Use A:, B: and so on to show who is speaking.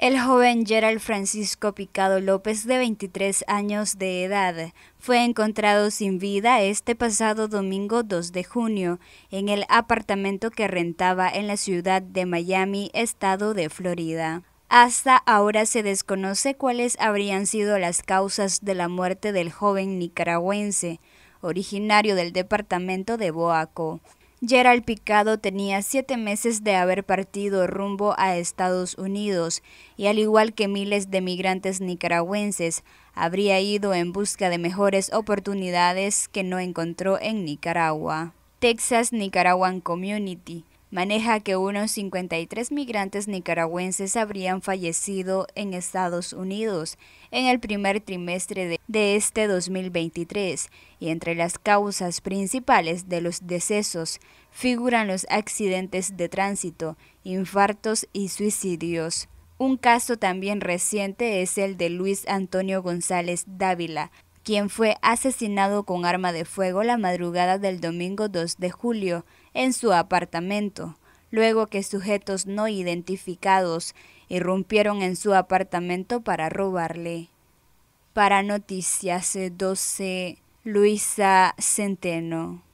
A: El joven Gerald Francisco Picado López, de 23 años de edad, fue encontrado sin vida este pasado domingo 2 de junio en el apartamento que rentaba en la ciudad de Miami, estado de Florida. Hasta ahora se desconoce cuáles habrían sido las causas de la muerte del joven nicaragüense, originario del departamento de Boaco. Gerald Picado tenía siete meses de haber partido rumbo a Estados Unidos y al igual que miles de migrantes nicaragüenses, habría ido en busca de mejores oportunidades que no encontró en Nicaragua. Texas Nicaraguan Community maneja que unos 53 migrantes nicaragüenses habrían fallecido en Estados Unidos en el primer trimestre de, este 2023 y entre las causas principales de los decesos figuran los accidentes de tránsito, infartos y suicidios. Un caso también reciente es el de Luis Antonio González Dávila, quien fue asesinado con arma de fuego la madrugada del domingo 2 de julio en su apartamento, luego que sujetos no identificados irrumpieron en su apartamento para robarle. Para Noticias 12, Luisa Centeno.